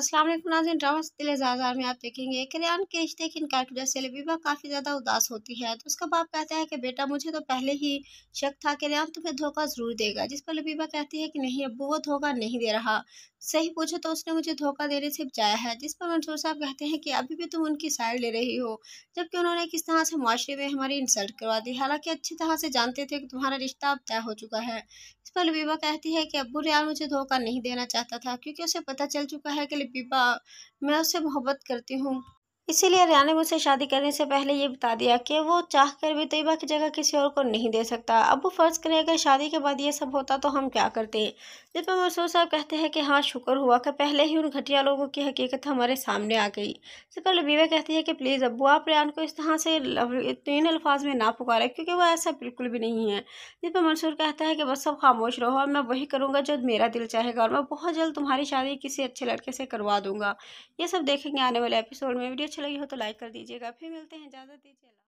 असलम नाजिन drama जाजार में आप देखेंगे कल्याण के रिश्ते की इनकार की वजह से लबीबा काफ़ी ज़्यादा उदास होती है तो उसका बाप कहता है कि बेटा मुझे तो पहले ही शक था रियान तुम्हें धोखा ज़रूर देगा जिस पर लबीबा कहती है कि नहीं अब वो धोखा नहीं दे रहा सही पूछो तो उसने मुझे धोखा देने से बचाया है जिस पर मंसूर साहब कहते हैं कि अभी भी तुम उनकी साइड ले रही हो जबकि उन्होंने किस तरह से माशरे में हमारी इंसल्ट करवा दी हालांकि अच्छी तरह से जानते थे कि तुम्हारा रिश्ता अब तय हो चुका है इस पर लबीबा कहती है कि अबू रियान मुझे धोखा नहीं देना चाहता था क्योंकि उसे पता चल चुका है कि बा मैं उसे मोहब्बत करती हूँ इसीलिए रिया ने मुझसे शादी करने से पहले ये बता दिया कि वो चाह कर भी तयबा की जगह किसी और को नहीं दे सकता अब वो फ़र्ज़ करें अगर शादी के बाद ये सब होता तो हम क्या करते जिस पर मसूर साहब कहते हैं कि हाँ शुक्र हुआ कि पहले ही उन घटिया लोगों की हकीकत हमारे सामने आ गई जब पर बीवा कहती है कि प्लीज़ अबू आप रियान को इस तरह से तीन अल्फाज में ना पुकारे क्योंकि वह ऐसा बिल्कुल भी नहीं है जिस पर मंसूर कहता है कि बस सब खामोश रहो और मैं वही करूँगा जो मेरा दिल चाहेगा और मैं बहुत जल्द तुम्हारी शादी किसी अच्छे लड़के से करवा दूँगा ये सब देखेंगे आने वाले एपिसोड में वीडियो अच्छी लगी हो तो लाइक कर दीजिएगा फिर मिलते हैं इजाज़त दीजिए